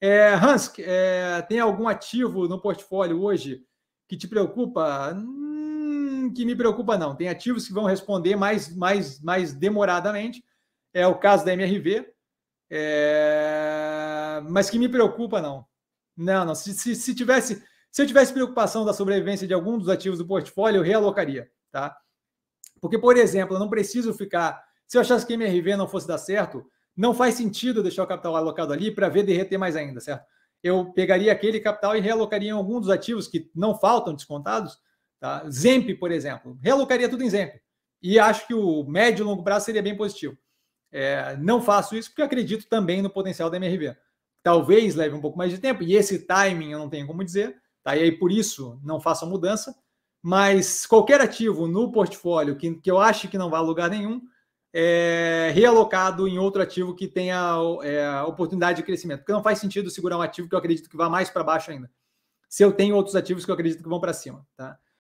É, Hans, é, tem algum ativo no portfólio hoje que te preocupa? Hum, que me preocupa não. Tem ativos que vão responder mais, mais, mais demoradamente. É o caso da MRV. É, mas que me preocupa não. Não, não. Se, se, se, tivesse, se eu tivesse preocupação da sobrevivência de algum dos ativos do portfólio, eu realocaria, tá? Porque, por exemplo, eu não preciso ficar. Se eu achasse que MRV não fosse dar certo, não faz sentido deixar o capital alocado ali para ver derreter mais ainda, certo? Eu pegaria aquele capital e realocaria em algum dos ativos que não faltam descontados, tá? Zemp, por exemplo, realocaria tudo em Zemp. E acho que o médio e longo prazo seria bem positivo. É, não faço isso porque acredito também no potencial da MRV. Talvez leve um pouco mais de tempo, e esse timing eu não tenho como dizer, tá? E aí por isso não faço a mudança, mas qualquer ativo no portfólio que, que eu ache que não vá a lugar nenhum, é, realocado em outro ativo que tenha é, oportunidade de crescimento. Porque não faz sentido segurar um ativo que eu acredito que vá mais para baixo ainda. Se eu tenho outros ativos que eu acredito que vão para cima, tá?